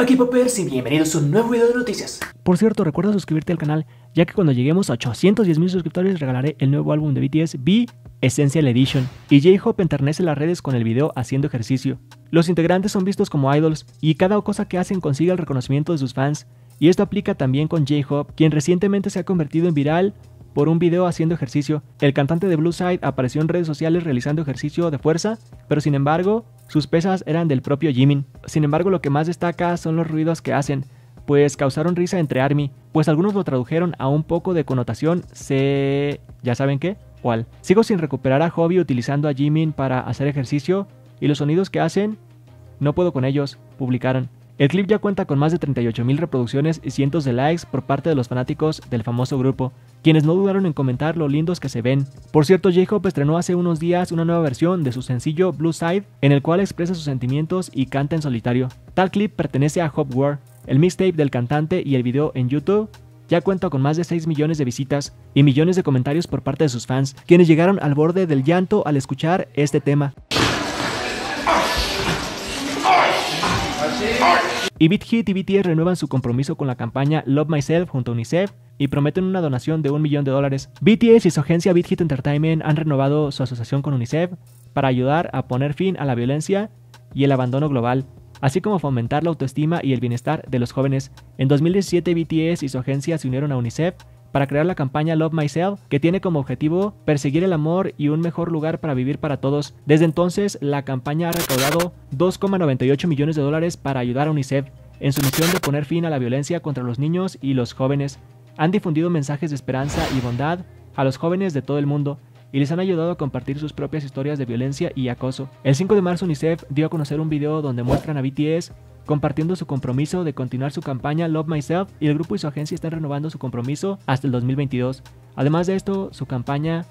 Aquí y bienvenidos a un nuevo video de noticias. Por cierto, recuerda suscribirte al canal, ya que cuando lleguemos a 810 mil suscriptores regalaré el nuevo álbum de BTS B Essential Edition. Y J-Hope enternece las redes con el video haciendo ejercicio. Los integrantes son vistos como idols y cada cosa que hacen consigue el reconocimiento de sus fans. Y esto aplica también con J-Hope, quien recientemente se ha convertido en viral por un video haciendo ejercicio. El cantante de Blue Side apareció en redes sociales realizando ejercicio de fuerza, pero sin embargo, sus pesas eran del propio Jimin. Sin embargo, lo que más destaca son los ruidos que hacen, pues causaron risa entre ARMY, pues algunos lo tradujeron a un poco de connotación se... ¿ya saben qué? ¿Cuál? Sigo sin recuperar a Hobby utilizando a Jimin para hacer ejercicio, y los sonidos que hacen... No puedo con ellos, publicaron. El clip ya cuenta con más de 38.000 reproducciones y cientos de likes por parte de los fanáticos del famoso grupo, quienes no dudaron en comentar lo lindos que se ven. Por cierto, J-Hope estrenó hace unos días una nueva versión de su sencillo Blue Side, en el cual expresa sus sentimientos y canta en solitario. Tal clip pertenece a Hope War, el mixtape del cantante y el video en YouTube ya cuenta con más de 6 millones de visitas y millones de comentarios por parte de sus fans, quienes llegaron al borde del llanto al escuchar este tema. Y BitHit y BTS renuevan su compromiso con la campaña Love Myself junto a UNICEF y prometen una donación de un millón de dólares. BTS y su agencia Hit Entertainment han renovado su asociación con UNICEF para ayudar a poner fin a la violencia y el abandono global, así como fomentar la autoestima y el bienestar de los jóvenes. En 2017 BTS y su agencia se unieron a UNICEF para crear la campaña Love Myself, que tiene como objetivo perseguir el amor y un mejor lugar para vivir para todos. Desde entonces, la campaña ha recaudado 2,98 millones de dólares para ayudar a UNICEF en su misión de poner fin a la violencia contra los niños y los jóvenes. Han difundido mensajes de esperanza y bondad a los jóvenes de todo el mundo y les han ayudado a compartir sus propias historias de violencia y acoso. El 5 de marzo UNICEF dio a conocer un video donde muestran a BTS compartiendo su compromiso de continuar su campaña Love Myself y el grupo y su agencia están renovando su compromiso hasta el 2022. Además de esto, su campaña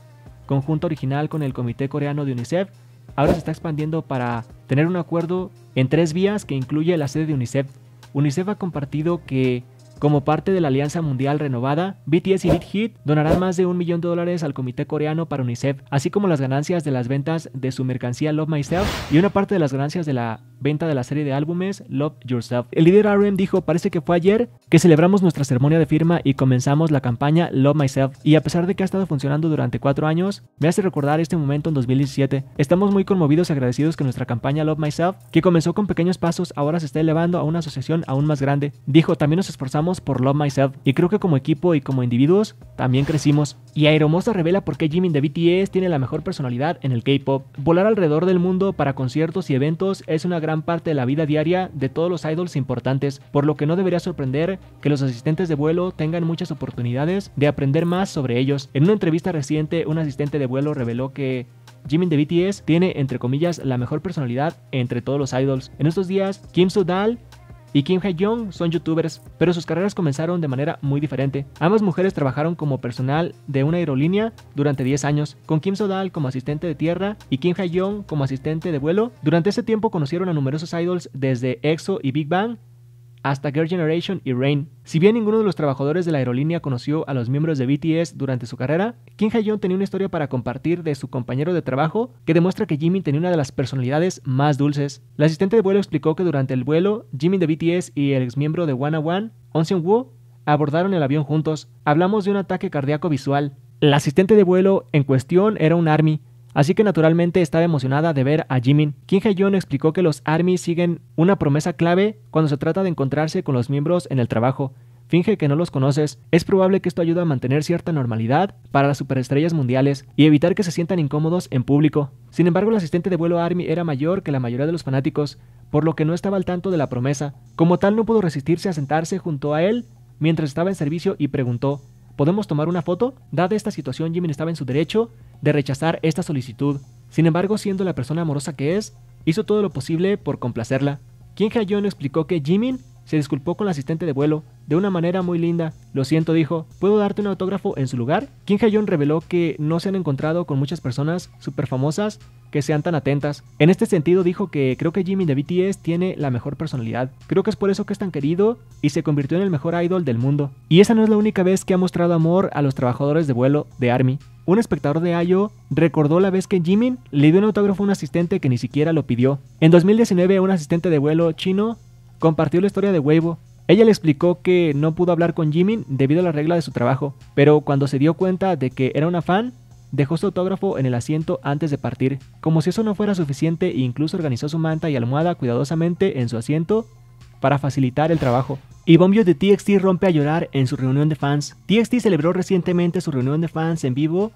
conjunto original con el Comité Coreano de UNICEF ahora se está expandiendo para tener un acuerdo en tres vías que incluye la sede de UNICEF. UNICEF ha compartido que como parte de la Alianza Mundial Renovada, BTS y Big Hit donarán más de un millón de dólares al Comité Coreano para UNICEF, así como las ganancias de las ventas de su mercancía Love Myself y una parte de las ganancias de la venta de la serie de álbumes Love Yourself. El líder RM dijo, parece que fue ayer que celebramos nuestra ceremonia de firma y comenzamos la campaña Love Myself y a pesar de que ha estado funcionando durante cuatro años, me hace recordar este momento en 2017. Estamos muy conmovidos y agradecidos que nuestra campaña Love Myself, que comenzó con pequeños pasos, ahora se está elevando a una asociación aún más grande. Dijo, también nos esforzamos por Love Myself y creo que como equipo y como individuos también crecimos. Y Aeromosa revela por qué Jimin de BTS tiene la mejor personalidad en el K-pop. Volar alrededor del mundo para conciertos y eventos es una gran parte de la vida diaria de todos los idols importantes, por lo que no debería sorprender que los asistentes de vuelo tengan muchas oportunidades de aprender más sobre ellos. En una entrevista reciente, un asistente de vuelo reveló que Jimin de BTS tiene, entre comillas, la mejor personalidad entre todos los idols. En estos días, Kim Soo-dal y Kim hye Young son youtubers, pero sus carreras comenzaron de manera muy diferente. Ambas mujeres trabajaron como personal de una aerolínea durante 10 años, con Kim Sodal como asistente de tierra y Kim hye Young como asistente de vuelo. Durante ese tiempo conocieron a numerosos idols desde EXO y Big Bang hasta Girl Generation y Rain. Si bien ninguno de los trabajadores de la aerolínea conoció a los miembros de BTS durante su carrera, Kim Hyun tenía una historia para compartir de su compañero de trabajo que demuestra que Jimin tenía una de las personalidades más dulces. La asistente de vuelo explicó que durante el vuelo, Jimin de BTS y el exmiembro de Wanna One, Onsen Woo, abordaron el avión juntos. Hablamos de un ataque cardíaco visual. La asistente de vuelo en cuestión era un Army, Así que naturalmente estaba emocionada de ver a Jimin. Kim hye explicó que los ARMY siguen una promesa clave cuando se trata de encontrarse con los miembros en el trabajo. Finge que no los conoces. Es probable que esto ayude a mantener cierta normalidad para las superestrellas mundiales y evitar que se sientan incómodos en público. Sin embargo, el asistente de vuelo ARMY era mayor que la mayoría de los fanáticos, por lo que no estaba al tanto de la promesa. Como tal, no pudo resistirse a sentarse junto a él mientras estaba en servicio y preguntó, ¿Podemos tomar una foto? Dada esta situación, Jimin estaba en su derecho de rechazar esta solicitud. Sin embargo, siendo la persona amorosa que es, hizo todo lo posible por complacerla. Kim Hayon explicó que Jimin se disculpó con la asistente de vuelo de una manera muy linda. Lo siento, dijo. ¿Puedo darte un autógrafo en su lugar? Kim Hyun reveló que no se han encontrado con muchas personas súper famosas que sean tan atentas. En este sentido dijo que creo que Jimmy de BTS tiene la mejor personalidad. Creo que es por eso que es tan querido y se convirtió en el mejor idol del mundo. Y esa no es la única vez que ha mostrado amor a los trabajadores de vuelo de ARMY. Un espectador de Ayo recordó la vez que Jimin le dio un autógrafo a un asistente que ni siquiera lo pidió. En 2019, un asistente de vuelo chino compartió la historia de Weibo. Ella le explicó que no pudo hablar con Jimin debido a la regla de su trabajo, pero cuando se dio cuenta de que era una fan, Dejó su autógrafo en el asiento antes de partir. Como si eso no fuera suficiente, incluso organizó su manta y almohada cuidadosamente en su asiento para facilitar el trabajo. Y Bombio de TXT rompe a llorar en su reunión de fans. TXT celebró recientemente su reunión de fans en vivo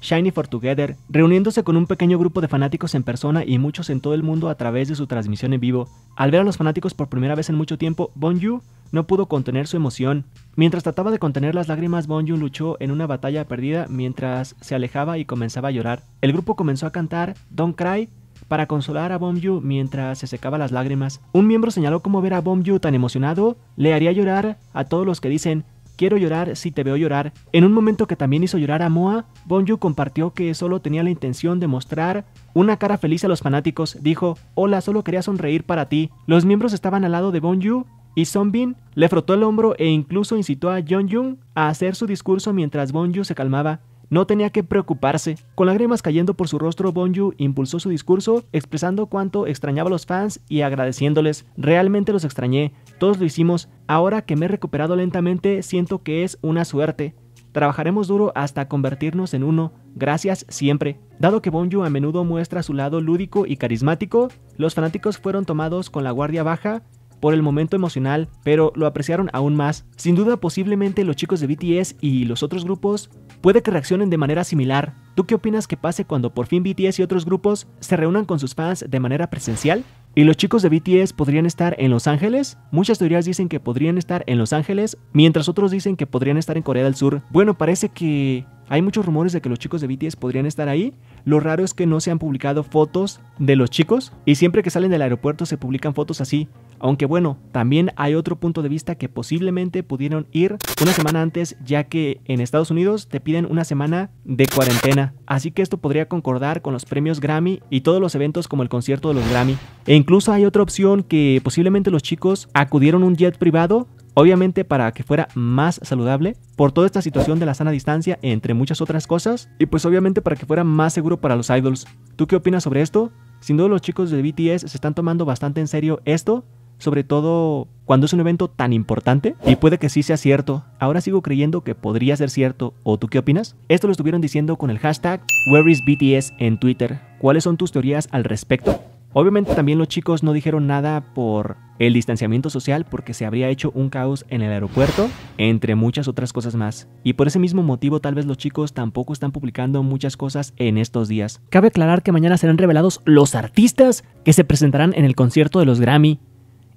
Shiny for Together, reuniéndose con un pequeño grupo de fanáticos en persona y muchos en todo el mundo a través de su transmisión en vivo. Al ver a los fanáticos por primera vez en mucho tiempo, Bonju no pudo contener su emoción. Mientras trataba de contener las lágrimas, ju luchó en una batalla perdida mientras se alejaba y comenzaba a llorar. El grupo comenzó a cantar Don't Cry para consolar a Yu mientras se secaba las lágrimas. Un miembro señaló cómo ver a Yu tan emocionado le haría llorar a todos los que dicen Quiero llorar si te veo llorar. En un momento que también hizo llorar a Moa, Yu compartió que solo tenía la intención de mostrar una cara feliz a los fanáticos. Dijo, hola, solo quería sonreír para ti. Los miembros estaban al lado de Yu. Y Bin le frotó el hombro e incluso incitó a Jung a hacer su discurso mientras Bonju se calmaba. No tenía que preocuparse. Con lágrimas cayendo por su rostro, Bonju impulsó su discurso, expresando cuánto extrañaba a los fans y agradeciéndoles. Realmente los extrañé, todos lo hicimos. Ahora que me he recuperado lentamente, siento que es una suerte. Trabajaremos duro hasta convertirnos en uno. Gracias siempre. Dado que Bonju a menudo muestra su lado lúdico y carismático, los fanáticos fueron tomados con la guardia baja por el momento emocional, pero lo apreciaron aún más. Sin duda, posiblemente los chicos de BTS y los otros grupos puede que reaccionen de manera similar. ¿Tú qué opinas que pase cuando por fin BTS y otros grupos se reúnan con sus fans de manera presencial? ¿Y los chicos de BTS podrían estar en Los Ángeles? Muchas teorías dicen que podrían estar en Los Ángeles, mientras otros dicen que podrían estar en Corea del Sur. Bueno, parece que hay muchos rumores de que los chicos de BTS podrían estar ahí. Lo raro es que no se han publicado fotos de los chicos y siempre que salen del aeropuerto se publican fotos así. Aunque bueno, también hay otro punto de vista que posiblemente pudieron ir una semana antes, ya que en Estados Unidos te piden una semana de cuarentena. Así que esto podría concordar con los premios Grammy y todos los eventos como el concierto de los Grammy. E incluso hay otra opción que posiblemente los chicos acudieron un jet privado obviamente para que fuera más saludable por toda esta situación de la sana distancia entre muchas otras cosas y pues obviamente para que fuera más seguro para los idols. ¿Tú qué opinas sobre esto? Sin duda los chicos de BTS se están tomando bastante en serio esto sobre todo cuando es un evento tan importante? Y puede que sí sea cierto. Ahora sigo creyendo que podría ser cierto. ¿O tú qué opinas? Esto lo estuvieron diciendo con el hashtag WhereisBTS en Twitter. ¿Cuáles son tus teorías al respecto? Obviamente también los chicos no dijeron nada por el distanciamiento social porque se habría hecho un caos en el aeropuerto, entre muchas otras cosas más. Y por ese mismo motivo tal vez los chicos tampoco están publicando muchas cosas en estos días. Cabe aclarar que mañana serán revelados los artistas que se presentarán en el concierto de los Grammy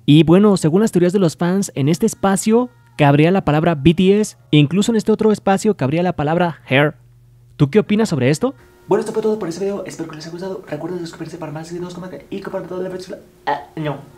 y bueno, según las teorías de los fans, en este espacio cabría la palabra BTS, e incluso en este otro espacio cabría la palabra Hair. ¿Tú qué opinas sobre esto? Bueno, esto fue todo por este video, espero que les haya gustado. Recuerden suscribirse para más videos, este. y compartir toda la versión. Ah, no.